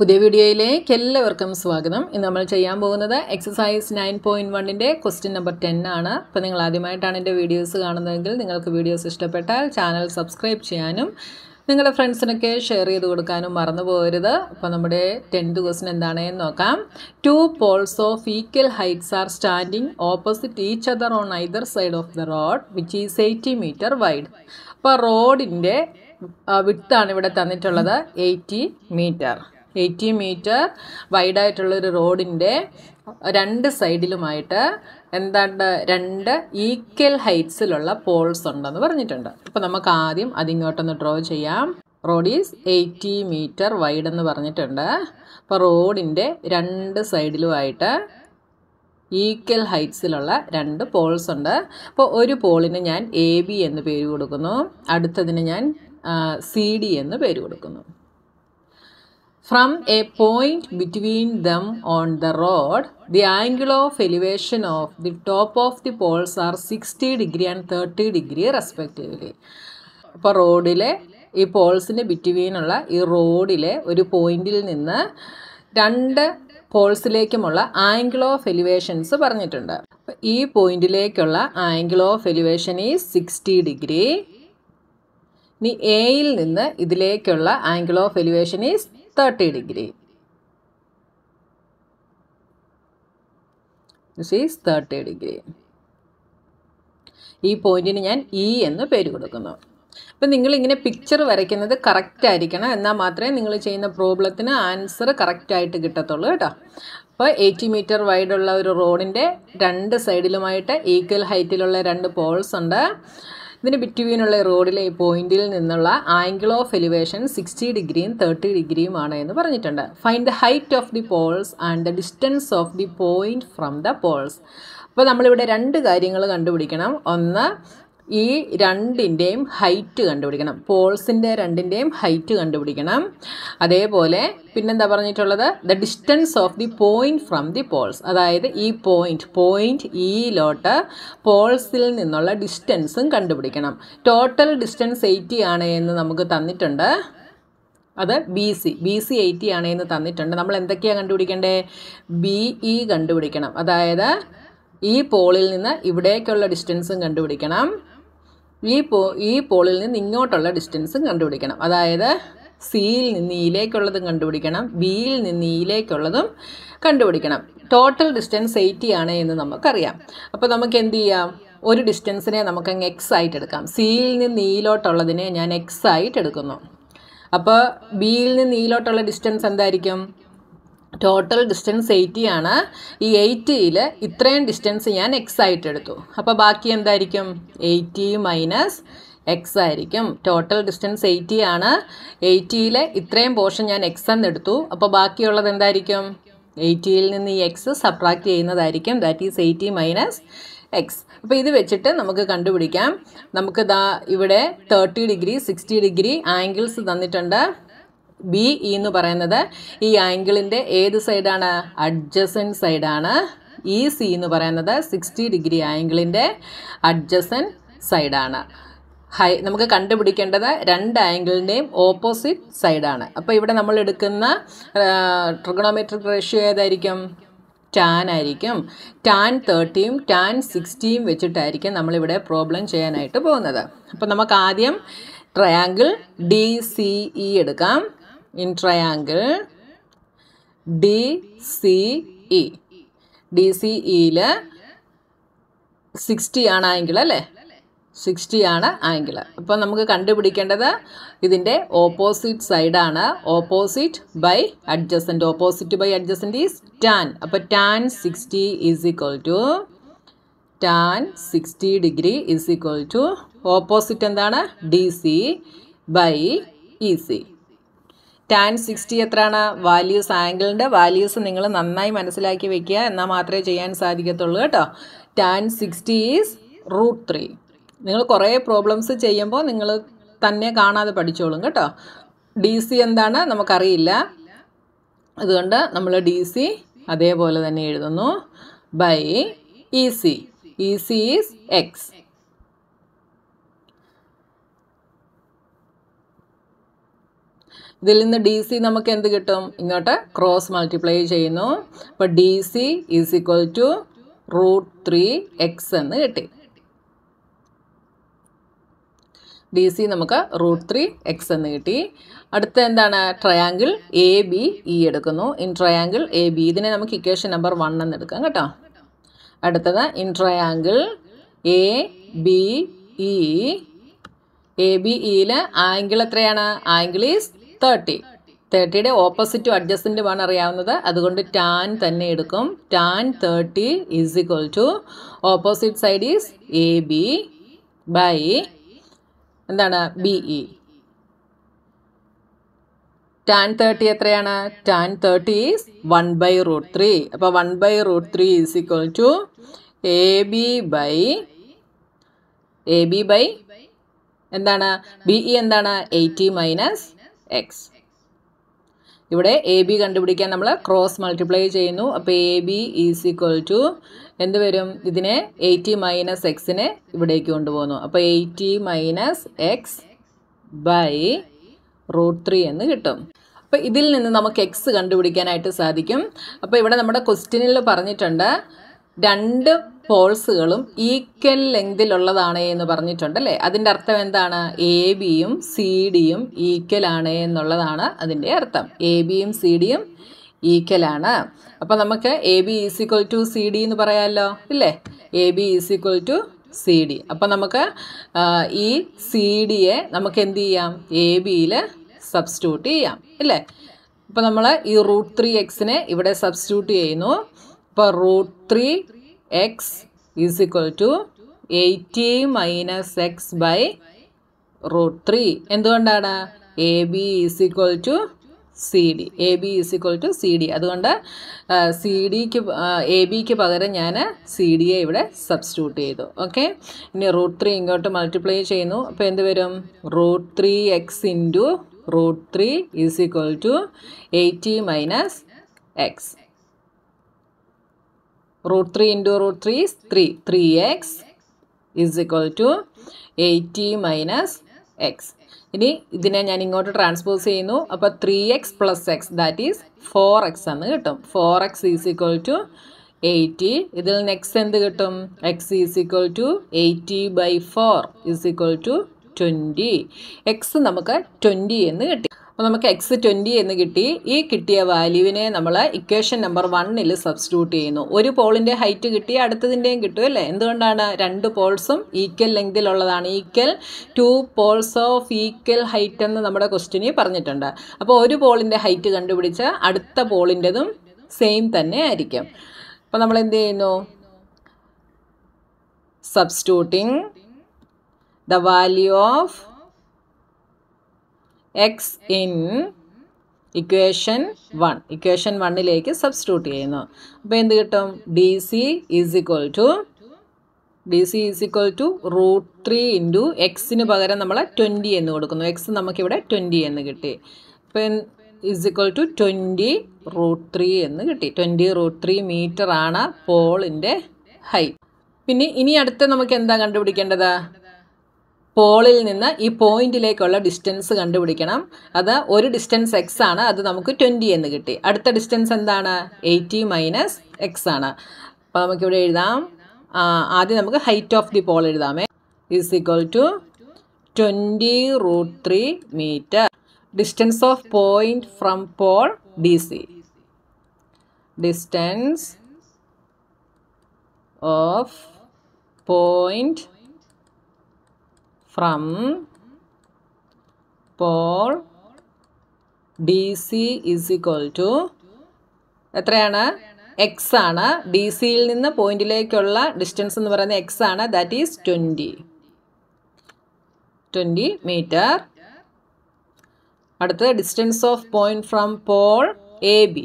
പുതിയ വീഡിയോയിലേക്ക് എല്ലാവർക്കും സ്വാഗതം ഇന്ന് നമ്മൾ ചെയ്യാൻ പോകുന്നത് എക്സസൈസ് നയൻ പോയിൻറ്റ് വണ്ണിൻ്റെ ക്വസ്റ്റ്യൻ നമ്പർ ടെൻ ആണ് അപ്പോൾ നിങ്ങൾ ആദ്യമായിട്ടാണ് എൻ്റെ വീഡിയോസ് കാണുന്നതെങ്കിൽ നിങ്ങൾക്ക് വീഡിയോസ് ഇഷ്ടപ്പെട്ടാൽ ചാനൽ സബ്സ്ക്രൈബ് ചെയ്യാനും നിങ്ങളുടെ ഫ്രണ്ട്സിനൊക്കെ ഷെയർ ചെയ്ത് കൊടുക്കാനും മറന്നു പോകരുത് അപ്പോൾ നമ്മുടെ ടെൻത്ത് ക്വസ്റ്റൻ എന്താണെന്ന് നോക്കാം two poles of equal heights are standing opposite each other on either side of the road which is eighty metre wide അപ്പോൾ റോഡിൻ്റെ വിട്താണ് ഇവിടെ തന്നിട്ടുള്ളത് എയ്റ്റി മീറ്റർ എയ്റ്റി മീറ്റർ വൈഡായിട്ടുള്ളൊരു റോഡിൻ്റെ രണ്ട് സൈഡിലുമായിട്ട് എന്താണ്ട് രണ്ട് ഈക്വൽ ഹൈറ്റ്സിലുള്ള പോൾസ് ഉണ്ടെന്ന് പറഞ്ഞിട്ടുണ്ട് അപ്പോൾ നമുക്ക് ആദ്യം അതിങ്ങോട്ടൊന്ന് ഡ്രോ ചെയ്യാം road is eighty metre wide എന്ന് പറഞ്ഞിട്ടുണ്ട് അപ്പോൾ റോഡിൻ്റെ രണ്ട് സൈഡിലുമായിട്ട് ഈക്വൽ ഹൈറ്റ്സിലുള്ള രണ്ട് പോൾസ് ഉണ്ട് അപ്പോൾ ഒരു പോളിന് ഞാൻ എ ബി എന്ന് പേര് കൊടുക്കുന്നു അടുത്തതിന് ഞാൻ സി ഡി എന്ന് പേര് കൊടുക്കുന്നു from a point between them on the road the angle of elevation of the top of the poles are sixty degree and thirty degree respectively അപ്പോൾ റോഡിലെ ഈ പോൾസിൻ്റെ ബിറ്റ്വീനുള്ള ഈ റോഡിലെ ഒരു പോയിന്റിൽ നിന്ന് രണ്ട് പോൾസിലേക്കുമുള്ള ആംഗിൾ ഓഫ് എലിവേഷൻസ് പറഞ്ഞിട്ടുണ്ട് ഈ പോയിന്റിലേക്കുള്ള ആംഗിൾ ഓഫ് എലിവേഷൻ ഈ സിക്സ്റ്റി ഡിഗ്രി ഇനി എയിൽ നിന്ന് ഇതിലേക്കുള്ള angle of elevation is thirty degree this is thirty degree ഈ പോയിന്റിന് ഞാൻ ഇ e എന്ന് പേര് കൊടുക്കുന്നു അപ്പം നിങ്ങളിങ്ങനെ പിക്ചർ വരയ്ക്കുന്നത് കറക്റ്റ് ആയിരിക്കണം എന്നാൽ മാത്രമേ നിങ്ങൾ ചെയ്യുന്ന പ്രോബ്ലത്തിന് ആൻസർ കറക്റ്റായിട്ട് കിട്ടത്തുള്ളൂ കേട്ടോ അപ്പോൾ എയ്റ്റി മീറ്റർ വൈഡുള്ള ഒരു റോഡിൻ്റെ രണ്ട് സൈഡിലുമായിട്ട് ഈക്വൽ ഹൈറ്റിലുള്ള രണ്ട് പോൾസ് ഉണ്ട് ഇതിന് ബിറ്റ്വീനുള്ള റോഡിലെ ഈ പോയിന്റിൽ നിന്നുള്ള ആംഗിൾ ഓഫ് എലിവേഷൻ സിക്സ്റ്റി ഡിഗ്രിയും തേർട്ടി ഡിഗ്രിയും ആണ് എന്ന് പറഞ്ഞിട്ടുണ്ട് find the height of the poles and the distance of the point from the poles അപ്പോൾ നമ്മളിവിടെ രണ്ട് കാര്യങ്ങൾ കണ്ടുപിടിക്കണം ഒന്ന് ഈ രണ്ടിൻ്റെയും ഹൈറ്റ് കണ്ടുപിടിക്കണം പോൾസിൻ്റെ രണ്ടിൻ്റെയും ഹൈറ്റ് കണ്ടുപിടിക്കണം അതേപോലെ പിന്നെന്താ പറഞ്ഞിട്ടുള്ളത് the distance of the point from the poles അതായത് ഈ പോയിൻറ്റ് പോയിൻറ്റ് ഇയിലോട്ട് പോൾസിൽ നിന്നുള്ള ഡിസ്റ്റൻസും കണ്ടുപിടിക്കണം ടോട്ടൽ ഡിസ്റ്റൻസ് എയ്റ്റി ആണ് എന്ന് നമുക്ക് തന്നിട്ടുണ്ട് അത് B C B C eighty ആണ് എന്ന് തന്നിട്ടുണ്ട് നമ്മൾ എന്തൊക്കെയാണ് കണ്ടുപിടിക്കേണ്ടത് ബി ഇ e കണ്ടുപിടിക്കണം അതായത് ഈ പോളിൽ നിന്ന് ഇവിടേക്കുള്ള ഡിസ്റ്റൻസും കണ്ടുപിടിക്കണം ഈ പോ ഈ പോളിൽ നിന്ന് ഇങ്ങോട്ടുള്ള ഡിസ്റ്റൻസും കണ്ടുപിടിക്കണം അതായത് സിയിൽ നിന്ന് ഇയിലേക്കുള്ളതും കണ്ടുപിടിക്കണം ബിയിൽ നിന്ന് ഇയിലേക്കുള്ളതും കണ്ടുപിടിക്കണം ടോട്ടൽ ഡിസ്റ്റൻസ് എയ്റ്റി ആണ് എന്ന് നമുക്കറിയാം അപ്പോൾ നമുക്ക് എന്ത് ചെയ്യാം ഒരു ഡിസ്റ്റൻസിനെ നമുക്കങ്ങ് എക്സ് ആയിട്ട് എടുക്കാം സിയിൽ നിന്ന് ഇയിലോട്ടുള്ളതിനെ ഞാൻ എക്സ് ആയിട്ട് എടുക്കുന്നു അപ്പോൾ ബിയിൽ നിന്ന് ഇയിലോട്ടുള്ള ഡിസ്റ്റൻസ് എന്തായിരിക്കും ടോട്ടൽ ഡിസ്റ്റൻസ് എയ്റ്റി ആണ് ഈ എയ്റ്റിയിൽ ഇത്രയും ഡിസ്റ്റൻസ് ഞാൻ എക്സ് ആയിട്ട് എടുത്തു അപ്പോൾ ബാക്കി എന്തായിരിക്കും എയ്റ്റി മൈനസ് എക്സ് ആയിരിക്കും ടോട്ടൽ ഡിസ്റ്റൻസ് എയ്റ്റി ആണ് എയ്റ്റിയിലെ ഇത്രയും പോർഷൻ ഞാൻ എക്സ് എന്ന് എടുത്തു അപ്പോൾ ബാക്കിയുള്ളത് എന്തായിരിക്കും എയ്റ്റിയിൽ നിന്ന് ഈ എക്സ് സബ്ട്രാക്ട് ചെയ്യുന്നതായിരിക്കും that is eighty minus x അപ്പോൾ ഇത് വെച്ചിട്ട് നമുക്ക് കണ്ടുപിടിക്കാം നമുക്ക് ദാ ഇവിടെ thirty degree sixty degree angles തന്നിട്ടുണ്ട് ബി ഇ e എന്ന് പറയുന്നത് ഈ ആംഗിളിൻ്റെ ഏത് സൈഡാണ് അഡ്ജസൻ സൈഡാണ് ഇ e, സി എന്ന് പറയുന്നത് സിക്സ്റ്റി ഡിഗ്രി ആംഗിളിൻ്റെ അഡ്ജസൻ സൈഡാണ് ഹൈ നമുക്ക് കണ്ടുപിടിക്കേണ്ടത് രണ്ട് ആംഗിളിൻ്റെയും ഓപ്പോസിറ്റ് സൈഡാണ് അപ്പോൾ ഇവിടെ നമ്മൾ എടുക്കുന്ന ട്രിഗണോമെട്രിക് റേഷ്യോ ഏതായിരിക്കും ടാൻ ആയിരിക്കും ടാൻ തേർട്ടിയും ടാൻ സിക്സ്റ്റിയും വെച്ചിട്ടായിരിക്കും നമ്മളിവിടെ പ്രോബ്ലം ചെയ്യാനായിട്ട് പോകുന്നത് അപ്പോൾ നമുക്ക് ആദ്യം ട്രയാങ്കിൾ ഡി സി ഇ എടുക്കാം in D C E D C DCEയിൽ സിക്സ്റ്റി ആണ് ആംഗിൾ അല്ലേ സിക്സ്റ്റി ആണ് ആംഗിൾ അപ്പോൾ നമുക്ക് കണ്ടുപിടിക്കേണ്ടത് ഇതിൻ്റെ ഓപ്പോസിറ്റ് സൈഡാണ് opposite by adjacent opposite by adjacent is tan അപ്പോൾ tan sixty is equal to tan sixty degree is equal to opposite എന്താണ് D C by E C tan sixty എത്രയാണ് വാല്യൂസ് ആംഗിളിൻ്റെ വാല്യൂസ് നിങ്ങൾ നന്നായി മനസ്സിലാക്കി വെക്കുക എന്നാൽ മാത്രമേ ചെയ്യാൻ സാധിക്കത്തുള്ളൂ കേട്ടോ tan sixty is root three നിങ്ങൾ കുറേ പ്രോബ്ലംസ് ചെയ്യുമ്പോൾ നിങ്ങൾ തന്നെ കാണാതെ പഠിച്ചോളും കേട്ടോ ഡി സി എന്താണ് നമുക്കറിയില്ല അതുകൊണ്ട് നമ്മൾ ഡി സി അതേപോലെ തന്നെ എഴുതുന്നു by E C E C is x ഇതിൽ നിന്ന് ഡി സി നമുക്ക് എന്ത് കിട്ടും ഇങ്ങോട്ട് ക്രോസ് മൾട്ടിപ്ലൈ ചെയ്യുന്നു അപ്പോൾ D C is equal to root three x എന്ന് കിട്ടി ഡി സി നമുക്ക് റൂട്ട് ത്രീ എക്സ് എന്ന് കിട്ടി അടുത്ത എന്താണ് ട്രയാങ്കിൾ എ ബി ഇ എടുക്കുന്നു ഇൻ ട്രയാങ്കിൾ എ ബി ഇതിനെ നമുക്ക് ഇക്വേഷൻ നമ്പർ വൺ എന്ന് എടുക്കാം കേട്ടോ അടുത്തത് in triangle A B E A B ഇയിൽ ആംഗിൾ എത്രയാണ് ആംഗിൾ ഈസ് തേർട്ടി തേർട്ടിയുടെ ഓപ്പോസിറ്റും അഡ്ജസ്റ്റൻറ്റുമാണ് അറിയാവുന്നത് അതുകൊണ്ട് ടാൻ തന്നെ എടുക്കും tan thirty is equal to opposite side is A B by എന്താണ് ബി ഇ ടാൻ തേർട്ടി എത്രയാണ് tan thirty is one by root three അപ്പോൾ one by root three is equal to A B by A B by എന്താണ് B E e എന്താണ് eighty minus x ഇവിടെ A B കണ്ടുപിടിക്കാൻ നമ്മൾ cross multiply ചെയ്യുന്നു അപ്പോൾ A B is equal to എന്ത് വരും ഇതിനെ എയ്റ്റി മൈനസ് എക്സിനെ ഇവിടേക്ക് കൊണ്ടുപോകുന്നു അപ്പോൾ eighty minus x by root three എന്ന് കിട്ടും അപ്പോൾ ഇതിൽ നിന്ന് നമുക്ക് എക്സ് കണ്ടുപിടിക്കാനായിട്ട് സാധിക്കും അപ്പോൾ ഇവിടെ നമ്മുടെ ക്വസ്റ്റ്യനിൽ പറഞ്ഞിട്ടുണ്ട് രണ്ട് പോൾസുകളും ഈക്വൽ ലെങ്തിലുള്ളതാണ് എന്ന് പറഞ്ഞിട്ടുണ്ടല്ലേ അതിൻ്റെ അർത്ഥം എന്താണ് എ ബിയും സി ഡിയും ഈക്വൽ ആണ് എന്നുള്ളതാണ് അതിൻ്റെ അർത്ഥം എ ബിയും സി ഡിയും ഈക്വൽ ആണ് അപ്പോൾ നമുക്ക് A B is equal to C D എന്ന് പറയാമല്ലോ ഇല്ലേ A B is equal to C D അപ്പോൾ നമുക്ക് ഈ സി ഡിയെ നമുക്ക് എന്ത് ചെയ്യാം എ ബിയിൽ സബ്സ്റ്റിറ്റ്യൂട്ട് ചെയ്യാം ഇല്ലേ അപ്പോൾ നമ്മൾ ഈ റൂട്ട് ത്രീ എക്സിനെ ഇവിടെ സബ്സ്റ്റിറ്റ്യൂട്ട് ചെയ്യുന്നു അപ്പോൾ root three x is equal to eighty minus x by root three എന്തുകൊണ്ടാണ് A B is equal to C D A B is equal to C D അതുകൊണ്ട് സി ഡിക്ക് എ ബിക്ക് പകരം ഞാൻ C ഡിയെ ഇവിടെ സബ്സ്റ്റിറ്റ്യൂട്ട് ചെയ്തു ഓക്കെ ഇനി root three ഇങ്ങോട്ട് മൾട്ടിപ്ലൈ ചെയ്യുന്നു അപ്പോൾ എന്ത് വരും root three x into root three is equal to eighty minus x root three into root three three three x is equal to eighty minus x ഇനി ഇതിനെ ഞാൻ ഇങ്ങോട്ട് ട്രാൻസ്പോസ് ചെയ്യുന്നു അപ്പോൾ three x plus x that is four x എന്ന് കിട്ടും four x is equal to eighty ഇതിൽ നിന്ന് എക്സ് എന്ത് കിട്ടും x is equal to eighty by four is equal to twenty X നമുക്ക് ട്വൻറ്റി എന്ന് കിട്ടി അപ്പോൾ നമുക്ക് എക്സ് ട്വൻറ്റി എന്ന് കിട്ടി ഈ കിട്ടിയ വാല്യൂവിനെ നമ്മൾ ഇക്വേഷൻ നമ്പർ വണ്ണിൽ സബ്സ്റ്റിറ്റ്യൂട്ട് ചെയ്യുന്നു ഒരു പോളിൻ്റെ ഹൈറ്റ് കിട്ടി അടുത്തതിൻ്റെയും കിട്ടും അല്ലേ എന്തുകൊണ്ടാണ് രണ്ട് പോൾസും ഈക്വൽ ലെങ്തിലുള്ളതാണ് equal to poles of equal height എന്ന് നമ്മുടെ ക്വസ്റ്റിനിൽ പറഞ്ഞിട്ടുണ്ട് അപ്പോൾ ഒരു പോളിൻ്റെ ഹൈറ്റ് കണ്ടുപിടിച്ച അടുത്ത പോളിൻ്റെതും സെയിം തന്നെ ആയിരിക്കും അപ്പോൾ നമ്മൾ എന്ത് ചെയ്യുന്നു substituting the value of x in equation one equation വണ്ണിലേക്ക് സബ്സ്റ്റിറ്റ്യൂട്ട് ചെയ്യുന്നു അപ്പോൾ എന്ത് കിട്ടും D C is equal to D C is equal to root three into എക്സിന് പകരം നമ്മൾ ട്വൻറ്റി എന്ന് കൊടുക്കുന്നു എക്സ് നമുക്കിവിടെ ട്വൻറ്റി എന്ന് കിട്ടി അപ്പം is equal to twenty root three എന്ന് കിട്ടി ട്വൻറ്റി റൂട്ട് ത്രീ മീറ്ററാണ് പോളിൻ്റെ ഹൈറ്റ് പിന്നെ ഇനി അടുത്ത് നമുക്ക് എന്താ കണ്ടുപിടിക്കേണ്ടത് പോളിൽ നിന്ന് ഈ പോയിന്റിലേക്കുള്ള ഡിസ്റ്റൻസ് കണ്ടുപിടിക്കണം അത് ഒരു ഡിസ്റ്റൻസ് എക്സ് ആണ് അത് നമുക്ക് ട്വൻറ്റി എന്ന് കിട്ടി അടുത്ത ഡിസ്റ്റൻസ് എന്താണ് എയ്റ്റി മൈനസ് എക്സ് ആണ് അപ്പോൾ നമുക്കിവിടെ എഴുതാം ആദ്യം നമുക്ക് ഹൈറ്റ് ഓഫ് ദി പോൾ എഴുതാമേ is equal to twenty root three meter distance of point from pole D C distance of point from pole D C is equal to എത്രയാണ് x ആണ് D സിയിൽ നിന്ന് പോയിന്റിലേക്കുള്ള ഡിസ്റ്റൻസ് എന്ന് പറയുന്നത് x ആണ് that is twenty twenty meter അടുത്തത് distance of point from pole A B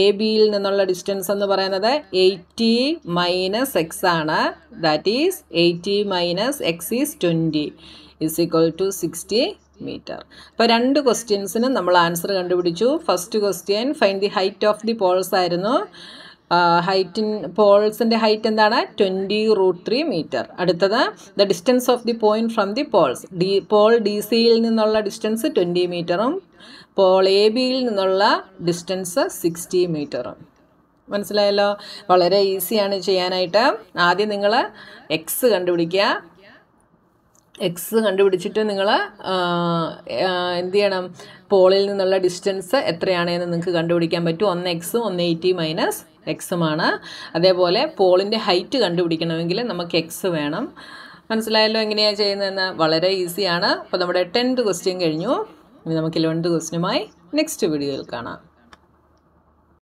A ബിയിൽ നിന്നുള്ള ഡിസ്റ്റൻസ് എന്ന് പറയുന്നത് എയ്റ്റി മൈനസ് എക്സ് ആണ് that is eighty minus x is twenty is equal to sixty meter അപ്പോൾ രണ്ട് ക്വസ്റ്റ്യൻസിനും നമ്മൾ ആൻസർ കണ്ടുപിടിച്ചു first question find the height of the poles ആയിരുന്നു ഹൈറ്റിൻ പോൾസിൻ്റെ ഹൈറ്റ് എന്താണ് ട്വൻറ്റി റൂട്ട് ത്രീ മീറ്റർ അടുത്തത് the distance of the point from the poles D pole D സിയിൽ നിന്നുള്ള ഡിസ്റ്റൻസ് ട്വൻറ്റി മീറ്ററും അപ്പോൾ എ ബിയിൽ നിന്നുള്ള ഡിസ്റ്റൻസ് സിക്സ്റ്റി മീറ്റർ മനസ്സിലായല്ലോ വളരെ ഈസിയാണ് ചെയ്യാനായിട്ട് ആദ്യം നിങ്ങൾ എക്സ് കണ്ടുപിടിക്കുക എക്സ് കണ്ടുപിടിച്ചിട്ട് നിങ്ങൾ എന്ത് ചെയ്യണം പോളിൽ നിന്നുള്ള ഡിസ്റ്റൻസ് എത്രയാണെന്ന് നിങ്ങൾക്ക് കണ്ടുപിടിക്കാൻ പറ്റും ഒന്ന് എക്സും ഒന്ന് എയ്റ്റി മൈനസ് എക്സുമാണ് അതേപോലെ പോളിൻ്റെ ഹൈറ്റ് കണ്ടുപിടിക്കണമെങ്കിൽ നമുക്ക് എക്സ് വേണം മനസ്സിലായല്ലോ എങ്ങനെയാണ് ചെയ്യുന്നതെന്ന് വളരെ ഈസിയാണ് അപ്പോൾ നമ്മുടെ ടെൻത്ത് ക്വസ്റ്റ്യൻ കഴിഞ്ഞു ഇനി നമുക്ക് ഇലവൻത്ത് ക്വസ്റ്റിനുമായി നെക്സ്റ്റ് വീഡിയോയിൽ കാണാം